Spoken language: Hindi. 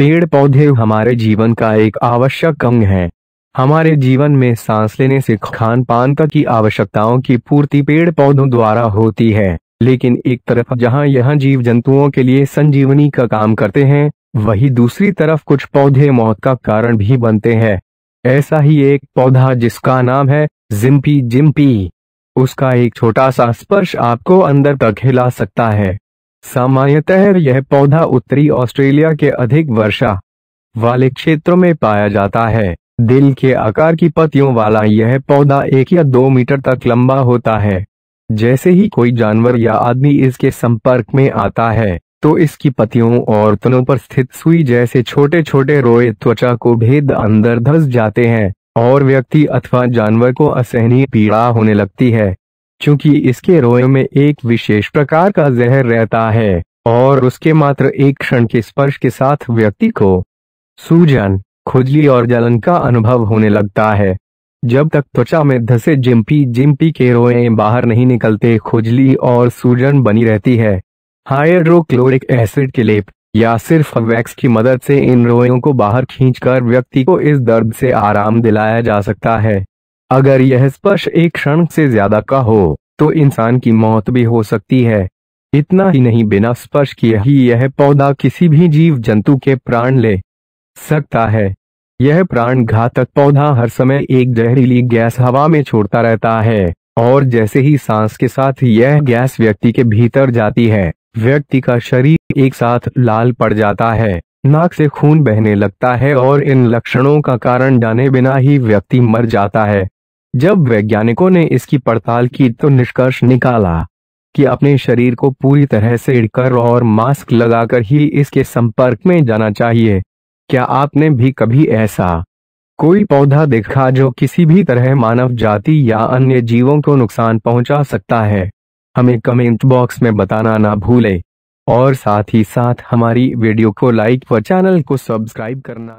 पेड़ पौधे हमारे जीवन का एक आवश्यक अंग है हमारे जीवन में सांस लेने से खान पान तक की आवश्यकताओं की पूर्ति पेड़ पौधों द्वारा होती है लेकिन एक तरफ जहां यह जीव जंतुओं के लिए संजीवनी का काम करते हैं वही दूसरी तरफ कुछ पौधे मौत का कारण भी बनते हैं ऐसा ही एक पौधा जिसका नाम है जिम्पी जिम्पी उसका एक छोटा सा स्पर्श आपको अंदर तक हिला सकता है सामान्यतः यह पौधा उत्तरी ऑस्ट्रेलिया के अधिक वर्षा वाले क्षेत्रों में पाया जाता है दिल के आकार की पत्तियों वाला यह पौधा एक या दो मीटर तक लंबा होता है जैसे ही कोई जानवर या आदमी इसके संपर्क में आता है तो इसकी पतियों और तनों पर स्थित सुई जैसे छोटे छोटे रोए त्वचा को भेद अंदर धस जाते हैं और व्यक्ति अथवा जानवर को असहनीय पीड़ा होने लगती है क्योंकि इसके रोए में एक विशेष प्रकार का जहर रहता है और उसके मात्र एक क्षण के स्पर्श के साथ व्यक्ति को सूजन खुजली और जलन का अनुभव होने लगता है जब तक त्वचा में धसे जिम्पी जिम्पी के रोए बाहर नहीं निकलते खुजली और सूजन बनी रहती है हाइड्रोक्लोरिक एसिड के लेप या सिर्फ वैक्स की मदद से इन रोयों को बाहर खींचकर व्यक्ति को इस दर्द से आराम दिलाया जा सकता है अगर यह स्पर्श एक क्षण से ज्यादा का हो तो इंसान की मौत भी हो सकती है इतना ही नहीं बिना स्पर्श किए ही यह पौधा किसी भी जीव जंतु के प्राण ले सकता है यह प्राण घातक पौधा हर समय एक जहरीली गैस हवा में छोड़ता रहता है और जैसे ही सांस के साथ यह गैस व्यक्ति के भीतर जाती है व्यक्ति का शरीर एक साथ लाल पड़ जाता है नाक से खून बहने लगता है और इन लक्षणों का कारण जाने बिना ही व्यक्ति मर जाता है जब वैज्ञानिकों ने इसकी पड़ताल की तो निष्कर्ष निकाला कि अपने शरीर को पूरी तरह से इड़कर और मास्क लगाकर ही इसके संपर्क में जाना चाहिए क्या आपने भी कभी ऐसा कोई पौधा देखा जो किसी भी तरह मानव जाति या अन्य जीवों को नुकसान पहुंचा सकता है हमें कमेंट बॉक्स में बताना ना भूलें और साथ ही साथ हमारी वीडियो को लाइक व चैनल को सब्सक्राइब करना